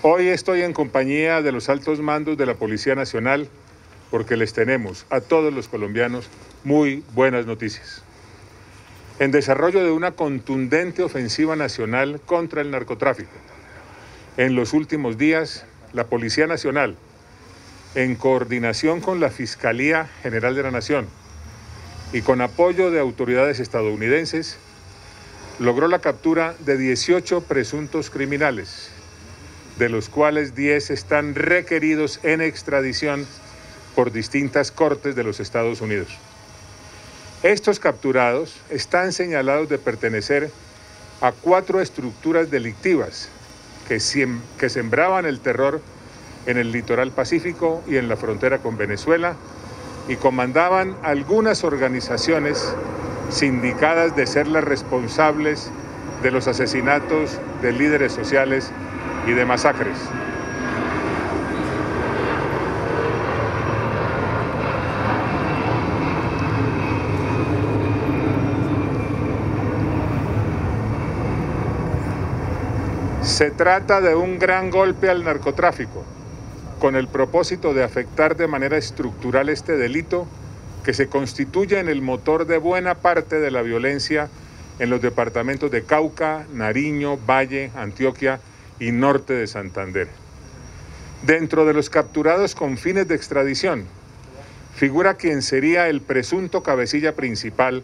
Hoy estoy en compañía de los altos mandos de la Policía Nacional porque les tenemos a todos los colombianos muy buenas noticias. En desarrollo de una contundente ofensiva nacional contra el narcotráfico, en los últimos días la Policía Nacional, en coordinación con la Fiscalía General de la Nación y con apoyo de autoridades estadounidenses, logró la captura de 18 presuntos criminales de los cuales 10 están requeridos en extradición por distintas cortes de los Estados Unidos. Estos capturados están señalados de pertenecer a cuatro estructuras delictivas que, que sembraban el terror en el litoral pacífico y en la frontera con Venezuela y comandaban algunas organizaciones sindicadas de ser las responsables de los asesinatos de líderes sociales y de masacres. Se trata de un gran golpe al narcotráfico, con el propósito de afectar de manera estructural este delito que se constituye en el motor de buena parte de la violencia en los departamentos de Cauca, Nariño, Valle, Antioquia y norte de Santander. Dentro de los capturados con fines de extradición figura quien sería el presunto cabecilla principal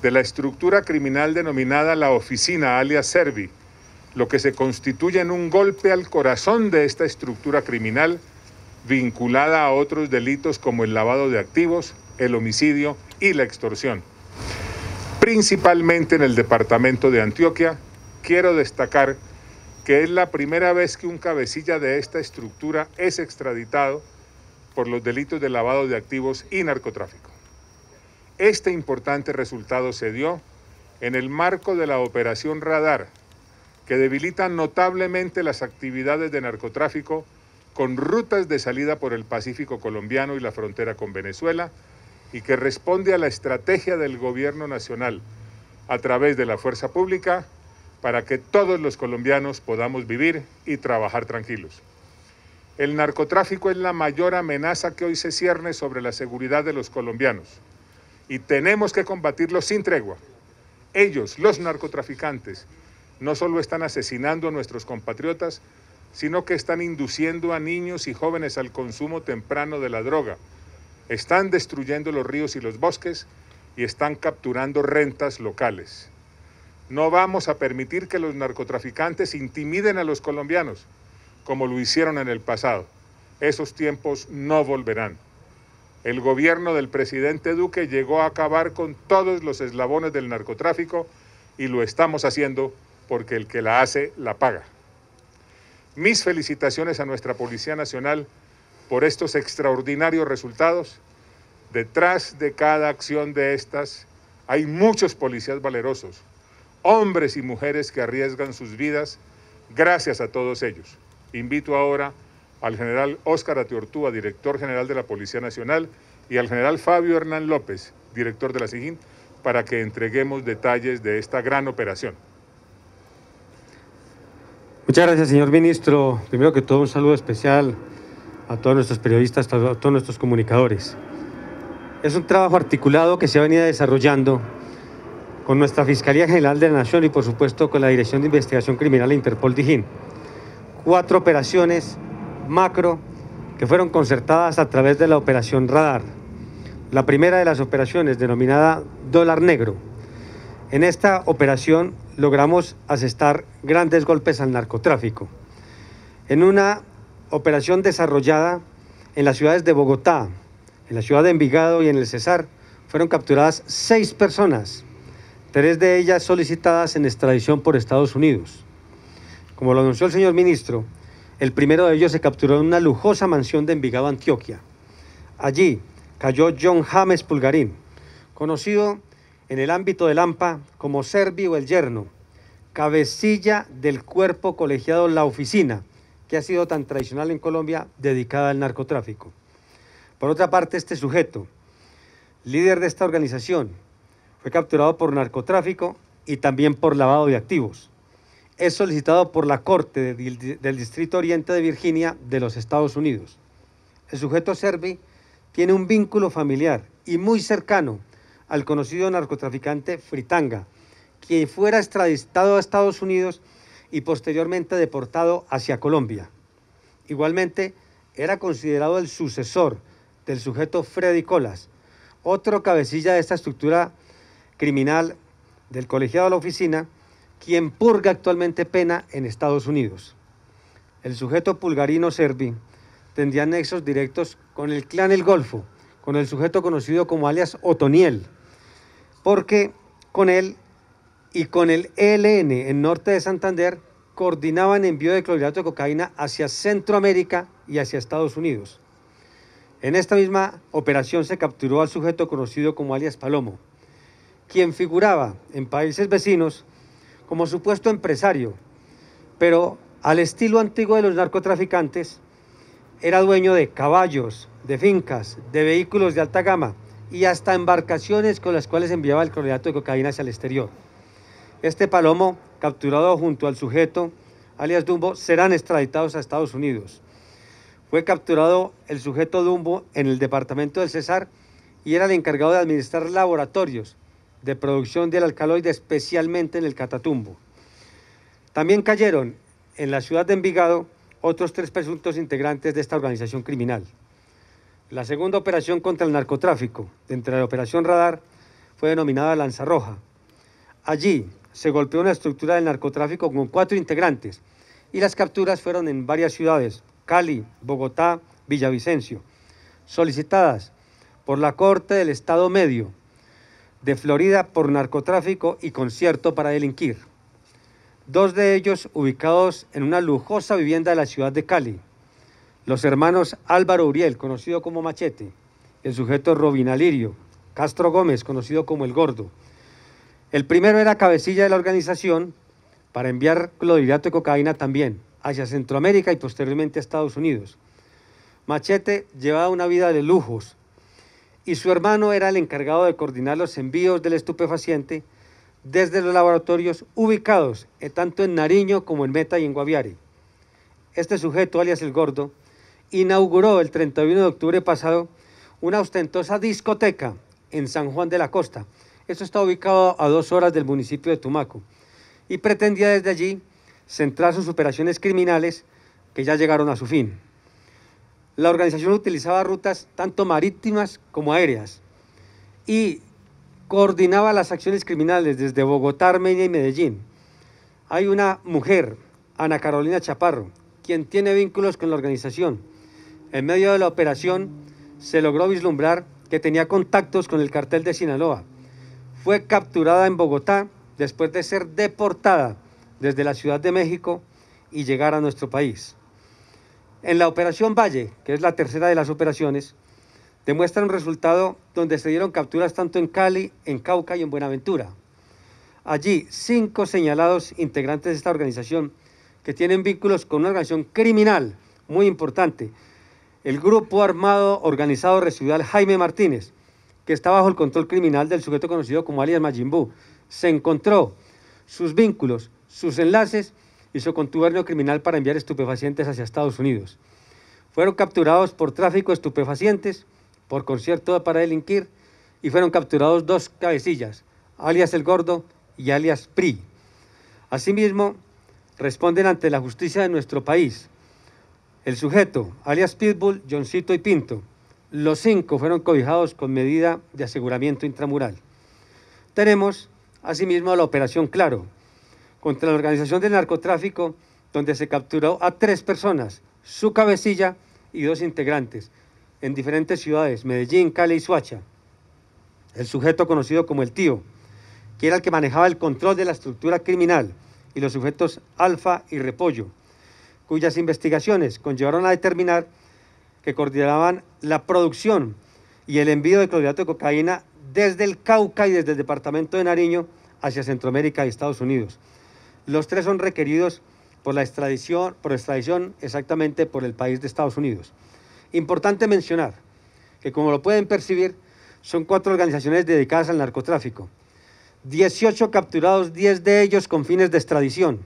de la estructura criminal denominada la Oficina alias Servi, lo que se constituye en un golpe al corazón de esta estructura criminal vinculada a otros delitos como el lavado de activos, el homicidio y la extorsión. Principalmente en el departamento de Antioquia, quiero destacar que es la primera vez que un cabecilla de esta estructura es extraditado por los delitos de lavado de activos y narcotráfico. Este importante resultado se dio en el marco de la operación Radar, que debilita notablemente las actividades de narcotráfico con rutas de salida por el Pacífico colombiano y la frontera con Venezuela, y que responde a la estrategia del Gobierno Nacional a través de la Fuerza Pública para que todos los colombianos podamos vivir y trabajar tranquilos. El narcotráfico es la mayor amenaza que hoy se cierne sobre la seguridad de los colombianos y tenemos que combatirlo sin tregua. Ellos, los narcotraficantes, no solo están asesinando a nuestros compatriotas, sino que están induciendo a niños y jóvenes al consumo temprano de la droga, están destruyendo los ríos y los bosques y están capturando rentas locales. No vamos a permitir que los narcotraficantes intimiden a los colombianos, como lo hicieron en el pasado. Esos tiempos no volverán. El gobierno del presidente Duque llegó a acabar con todos los eslabones del narcotráfico y lo estamos haciendo porque el que la hace, la paga. Mis felicitaciones a nuestra Policía Nacional por estos extraordinarios resultados. Detrás de cada acción de estas hay muchos policías valerosos hombres y mujeres que arriesgan sus vidas, gracias a todos ellos. Invito ahora al general Óscar Atiortúa, director general de la Policía Nacional, y al general Fabio Hernán López, director de la SIGIN, para que entreguemos detalles de esta gran operación. Muchas gracias, señor ministro. Primero que todo, un saludo especial a todos nuestros periodistas, a todos nuestros comunicadores. Es un trabajo articulado que se ha venido desarrollando con nuestra Fiscalía General de la Nación y por supuesto con la Dirección de Investigación Criminal e Interpol Dijín. Cuatro operaciones macro que fueron concertadas a través de la operación Radar. La primera de las operaciones denominada Dólar Negro. En esta operación logramos asestar grandes golpes al narcotráfico. En una operación desarrollada en las ciudades de Bogotá, en la ciudad de Envigado y en el Cesar, fueron capturadas seis personas tres de ellas solicitadas en extradición por Estados Unidos. Como lo anunció el señor ministro, el primero de ellos se capturó en una lujosa mansión de Envigado, Antioquia. Allí cayó John James Pulgarín, conocido en el ámbito del AMPA como Servi o el Yerno, cabecilla del cuerpo colegiado La Oficina, que ha sido tan tradicional en Colombia dedicada al narcotráfico. Por otra parte, este sujeto, líder de esta organización, fue capturado por narcotráfico y también por lavado de activos. Es solicitado por la Corte del Distrito Oriente de Virginia de los Estados Unidos. El sujeto serbi tiene un vínculo familiar y muy cercano al conocido narcotraficante Fritanga, quien fuera extraditado a Estados Unidos y posteriormente deportado hacia Colombia. Igualmente, era considerado el sucesor del sujeto Freddy Colas, otro cabecilla de esta estructura criminal del colegiado de la oficina, quien purga actualmente pena en Estados Unidos. El sujeto pulgarino serbi tendría nexos directos con el clan El Golfo, con el sujeto conocido como alias Otoniel, porque con él y con el ELN en norte de Santander coordinaban envío de clorhidrato de cocaína hacia Centroamérica y hacia Estados Unidos. En esta misma operación se capturó al sujeto conocido como alias Palomo quien figuraba en países vecinos como supuesto empresario, pero al estilo antiguo de los narcotraficantes, era dueño de caballos, de fincas, de vehículos de alta gama y hasta embarcaciones con las cuales enviaba el clorhidrato de cocaína hacia el exterior. Este palomo, capturado junto al sujeto, alias Dumbo, serán extraditados a Estados Unidos. Fue capturado el sujeto Dumbo en el departamento del Cesar y era el encargado de administrar laboratorios de producción del alcaloide, especialmente en el Catatumbo. También cayeron en la ciudad de Envigado otros tres presuntos integrantes de esta organización criminal. La segunda operación contra el narcotráfico, dentro de la operación Radar, fue denominada Lanza Roja. Allí se golpeó una estructura del narcotráfico con cuatro integrantes y las capturas fueron en varias ciudades, Cali, Bogotá, Villavicencio, solicitadas por la Corte del Estado Medio de Florida por narcotráfico y concierto para delinquir. Dos de ellos ubicados en una lujosa vivienda de la ciudad de Cali. Los hermanos Álvaro Uriel, conocido como Machete, el sujeto Robin Alirio, Castro Gómez, conocido como El Gordo. El primero era cabecilla de la organización para enviar clorhidrato de cocaína también hacia Centroamérica y posteriormente a Estados Unidos. Machete llevaba una vida de lujos, y su hermano era el encargado de coordinar los envíos del estupefaciente desde los laboratorios ubicados tanto en Nariño como en Meta y en Guaviare. Este sujeto, alias el Gordo, inauguró el 31 de octubre pasado una ostentosa discoteca en San Juan de la Costa. Esto está ubicado a dos horas del municipio de Tumaco. Y pretendía desde allí centrar sus operaciones criminales que ya llegaron a su fin. La organización utilizaba rutas tanto marítimas como aéreas y coordinaba las acciones criminales desde Bogotá, Armenia y Medellín. Hay una mujer, Ana Carolina Chaparro, quien tiene vínculos con la organización. En medio de la operación se logró vislumbrar que tenía contactos con el cartel de Sinaloa. Fue capturada en Bogotá después de ser deportada desde la Ciudad de México y llegar a nuestro país. En la operación Valle, que es la tercera de las operaciones, demuestra un resultado donde se dieron capturas tanto en Cali, en Cauca y en Buenaventura. Allí, cinco señalados integrantes de esta organización que tienen vínculos con una organización criminal muy importante, el grupo armado organizado residual Jaime Martínez, que está bajo el control criminal del sujeto conocido como alias Majimbu, se encontró sus vínculos, sus enlaces hizo contubernio criminal para enviar estupefacientes hacia Estados Unidos. Fueron capturados por tráfico de estupefacientes, por concierto para delinquir, y fueron capturados dos cabecillas, alias El Gordo y alias PRI. Asimismo, responden ante la justicia de nuestro país. El sujeto, alias Pitbull, Johncito y Pinto. Los cinco fueron cobijados con medida de aseguramiento intramural. Tenemos, asimismo, la operación Claro, contra la organización del narcotráfico, donde se capturó a tres personas, su cabecilla y dos integrantes, en diferentes ciudades, Medellín, Cali y Suacha. El sujeto conocido como el tío, que era el que manejaba el control de la estructura criminal, y los sujetos Alfa y Repollo, cuyas investigaciones conllevaron a determinar que coordinaban la producción y el envío de clorhidrato de cocaína desde el Cauca y desde el departamento de Nariño hacia Centroamérica y Estados Unidos. Los tres son requeridos por la extradición, por extradición exactamente por el país de Estados Unidos. Importante mencionar que como lo pueden percibir, son cuatro organizaciones dedicadas al narcotráfico. 18 capturados, 10 de ellos con fines de extradición,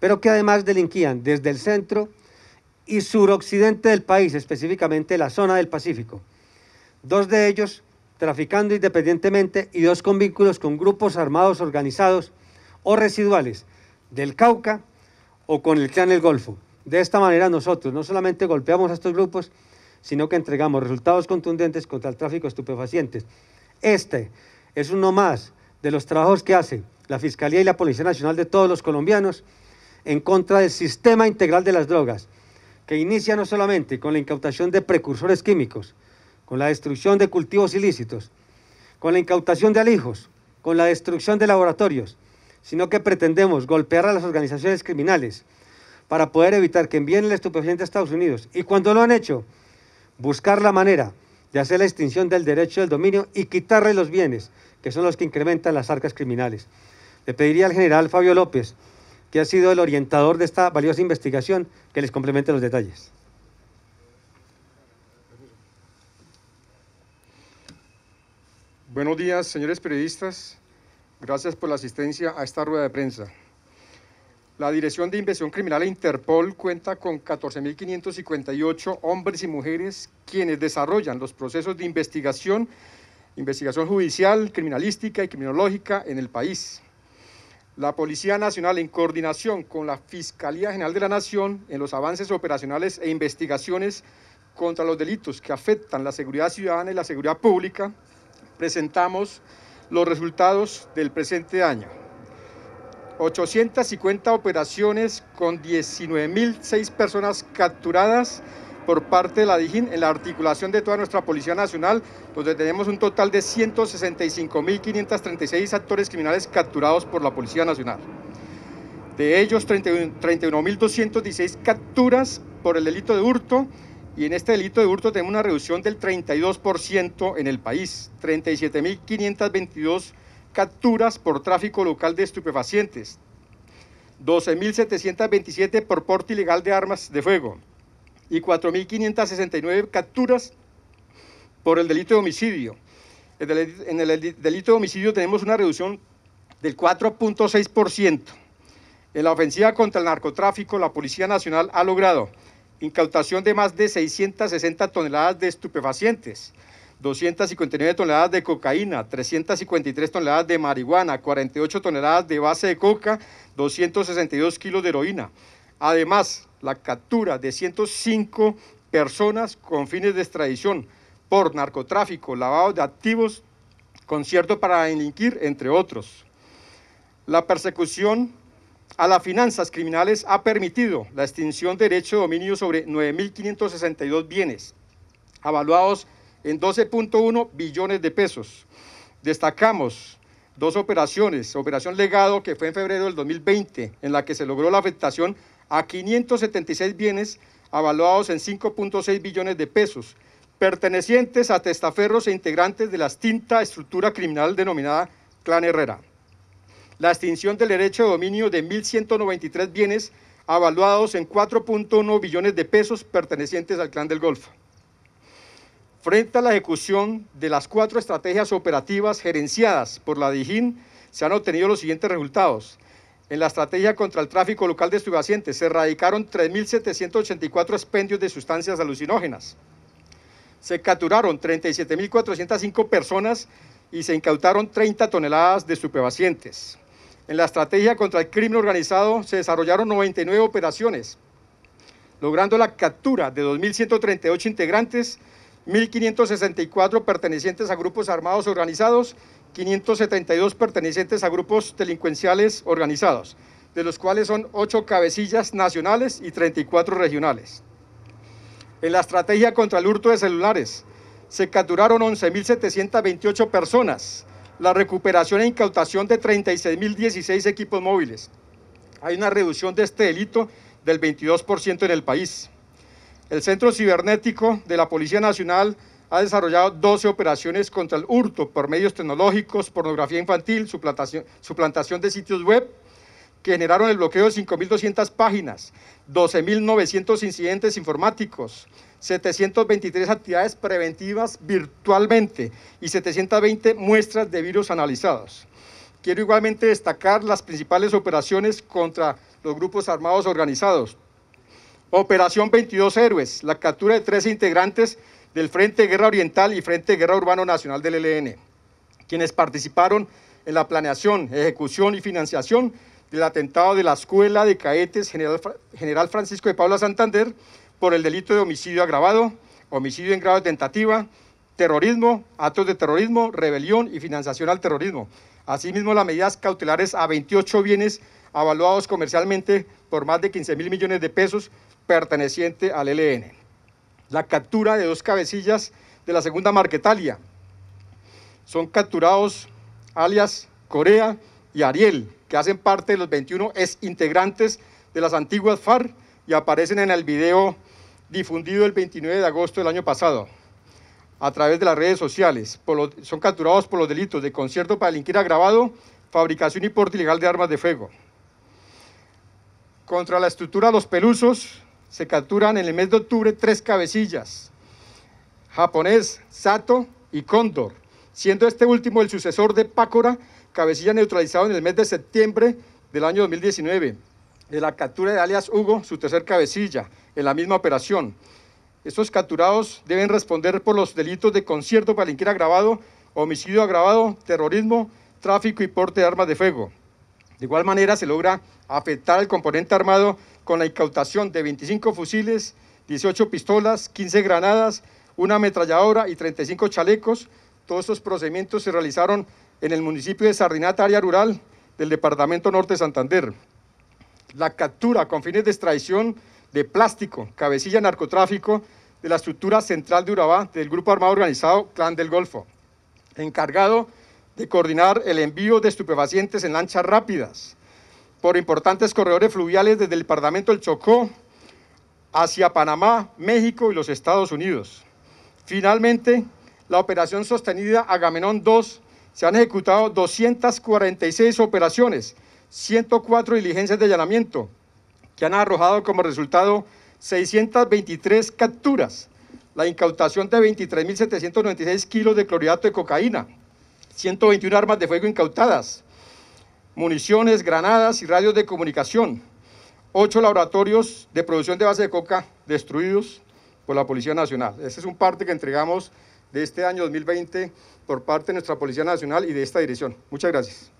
pero que además delinquían desde el centro y suroccidente del país, específicamente la zona del Pacífico. Dos de ellos traficando independientemente y dos con vínculos con grupos armados organizados o residuales del Cauca o con el Clan del Golfo. De esta manera nosotros no solamente golpeamos a estos grupos, sino que entregamos resultados contundentes contra el tráfico de estupefacientes. Este es uno más de los trabajos que hace la Fiscalía y la Policía Nacional de todos los colombianos en contra del sistema integral de las drogas, que inicia no solamente con la incautación de precursores químicos, con la destrucción de cultivos ilícitos, con la incautación de alijos, con la destrucción de laboratorios, sino que pretendemos golpear a las organizaciones criminales para poder evitar que envíen el estupefaciente a Estados Unidos. Y cuando lo han hecho, buscar la manera de hacer la extinción del derecho del dominio y quitarle los bienes, que son los que incrementan las arcas criminales. Le pediría al general Fabio López, que ha sido el orientador de esta valiosa investigación, que les complemente los detalles. Buenos días, señores periodistas. Gracias por la asistencia a esta rueda de prensa. La Dirección de Inversión Criminal e Interpol cuenta con 14.558 hombres y mujeres quienes desarrollan los procesos de investigación, investigación judicial, criminalística y criminológica en el país. La Policía Nacional, en coordinación con la Fiscalía General de la Nación, en los avances operacionales e investigaciones contra los delitos que afectan la seguridad ciudadana y la seguridad pública, presentamos los resultados del presente año. 850 operaciones con 19.006 personas capturadas por parte de la DIGIN en la articulación de toda nuestra Policía Nacional, donde tenemos un total de 165.536 actores criminales capturados por la Policía Nacional. De ellos, 31.216 capturas por el delito de hurto, y en este delito de hurto tenemos una reducción del 32% en el país, 37.522 capturas por tráfico local de estupefacientes, 12.727 por porte ilegal de armas de fuego y 4.569 capturas por el delito de homicidio. En el delito de homicidio tenemos una reducción del 4.6%. En la ofensiva contra el narcotráfico, la Policía Nacional ha logrado incautación de más de 660 toneladas de estupefacientes, 259 toneladas de cocaína, 353 toneladas de marihuana, 48 toneladas de base de coca, 262 kilos de heroína. Además, la captura de 105 personas con fines de extradición por narcotráfico, lavado de activos, concierto para delinquir, entre otros. La persecución a las finanzas criminales ha permitido la extinción de derecho de dominio sobre 9.562 bienes, avaluados en 12.1 billones de pesos. Destacamos dos operaciones, operación legado que fue en febrero del 2020, en la que se logró la afectación a 576 bienes avaluados en 5.6 billones de pesos, pertenecientes a testaferros e integrantes de la extinta estructura criminal denominada Clan Herrera la extinción del derecho de dominio de 1.193 bienes avaluados en 4.1 billones de pesos pertenecientes al Clan del Golfo. Frente a la ejecución de las cuatro estrategias operativas gerenciadas por la Dijin, se han obtenido los siguientes resultados. En la estrategia contra el tráfico local de estupefacientes se erradicaron 3.784 expendios de sustancias alucinógenas. Se capturaron 37.405 personas y se incautaron 30 toneladas de estupefacientes. En la estrategia contra el crimen organizado se desarrollaron 99 operaciones, logrando la captura de 2.138 integrantes, 1.564 pertenecientes a grupos armados organizados, 572 pertenecientes a grupos delincuenciales organizados, de los cuales son 8 cabecillas nacionales y 34 regionales. En la estrategia contra el hurto de celulares se capturaron 11.728 personas, la recuperación e incautación de 36.016 equipos móviles. Hay una reducción de este delito del 22% en el país. El Centro Cibernético de la Policía Nacional ha desarrollado 12 operaciones contra el hurto por medios tecnológicos, pornografía infantil, suplantación, suplantación de sitios web generaron el bloqueo de 5.200 páginas, 12.900 incidentes informáticos, 723 actividades preventivas virtualmente y 720 muestras de virus analizados. Quiero igualmente destacar las principales operaciones contra los grupos armados organizados. Operación 22 Héroes, la captura de tres integrantes del Frente Guerra Oriental y Frente Guerra Urbano Nacional del ELN, quienes participaron en la planeación, ejecución y financiación del atentado de la Escuela de Caetes General, General Francisco de Paula Santander por el delito de homicidio agravado, homicidio en grado de tentativa, terrorismo, actos de terrorismo, rebelión y financiación al terrorismo. Asimismo, las medidas cautelares a 28 bienes avaluados comercialmente por más de 15 mil millones de pesos pertenecientes al e LN. La captura de dos cabecillas de la segunda Marquetalia. Son capturados alias Corea y Ariel, que hacen parte de los 21 ex integrantes de las antiguas FARC y aparecen en el video difundido el 29 de agosto del año pasado a través de las redes sociales. son capturados por los delitos de concierto para delinquir agravado, fabricación y porte ilegal de armas de fuego. Contra la estructura Los Pelusos se capturan en el mes de octubre tres cabecillas, japonés, Sato y Cóndor, siendo este último el sucesor de Pácora, cabecilla neutralizado en el mes de septiembre del año 2019, de la captura de alias Hugo, su tercer cabecilla, en la misma operación. Estos capturados deben responder por los delitos de concierto para agravado, homicidio agravado, terrorismo, tráfico y porte de armas de fuego. De igual manera, se logra afectar al componente armado con la incautación de 25 fusiles, 18 pistolas, 15 granadas, una ametralladora y 35 chalecos. Todos estos procedimientos se realizaron en el municipio de Sardinata, área rural del departamento norte de Santander. La captura con fines de extracción de plástico, cabecilla narcotráfico de la estructura central de Urabá del grupo armado organizado Clan del Golfo, encargado de coordinar el envío de estupefacientes en lanchas rápidas por importantes corredores fluviales desde el departamento del Chocó hacia Panamá, México y los Estados Unidos. Finalmente, la operación sostenida Agamenón II, se han ejecutado 246 operaciones, 104 diligencias de allanamiento, que han arrojado como resultado 623 capturas, la incautación de 23.796 kilos de clorhidrato de cocaína, 121 armas de fuego incautadas, municiones, granadas y radios de comunicación, 8 laboratorios de producción de base de coca destruidos por la Policía Nacional. ese es un parte que entregamos de este año 2020 por parte de nuestra Policía Nacional y de esta dirección. Muchas gracias.